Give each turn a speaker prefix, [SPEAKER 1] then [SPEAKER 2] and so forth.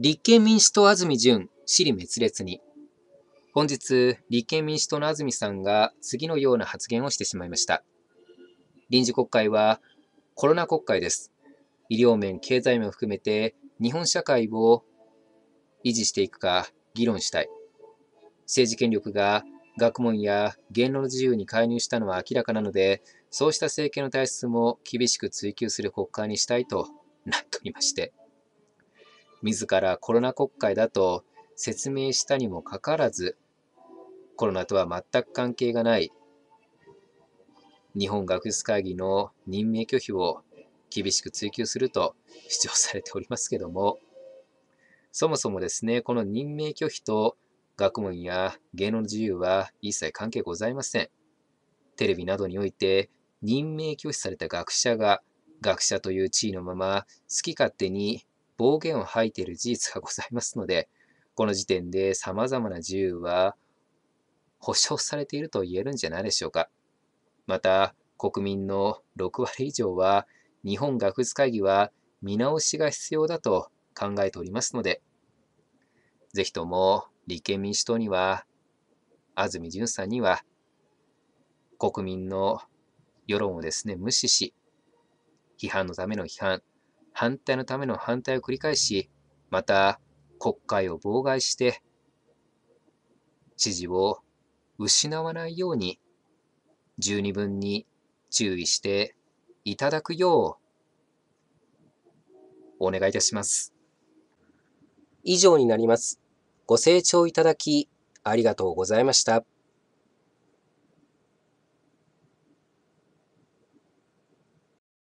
[SPEAKER 1] 立憲民主党安住淳、私利滅裂に。本日、立憲民主党の安住さんが次のような発言をしてしまいました。臨時国会はコロナ国会です。医療面、経済面を含めて日本社会を維持していくか議論したい。政治権力が学問や言論の自由に介入したのは明らかなので、そうした政権の体質も厳しく追求する国会にしたいとなっておりまして。自らコロナ国会だと説明したにもかかわらず、コロナとは全く関係がない日本学術会議の任命拒否を厳しく追及すると主張されておりますけども、そもそもですね、この任命拒否と学問や芸能の自由は一切関係ございません。テレビなどにおいて任命拒否された学者が学者という地位のまま好き勝手に暴言を吐いている事実がございますので、この時点で様々な自由は保障されていると言えるんじゃないでしょうか。また、国民の6割以上は、日本学術会議は見直しが必要だと考えておりますので、ぜひとも立憲民主党には、安住淳さんには、国民の世論をですね、無視し、批判のための批判、反対のための反対を繰り返し、また国会を妨害して、知事を失わないように、十二分に注意し
[SPEAKER 2] ていただくよう、お願いいたします。以上になります。ご清聴いただき、ありがとうございました。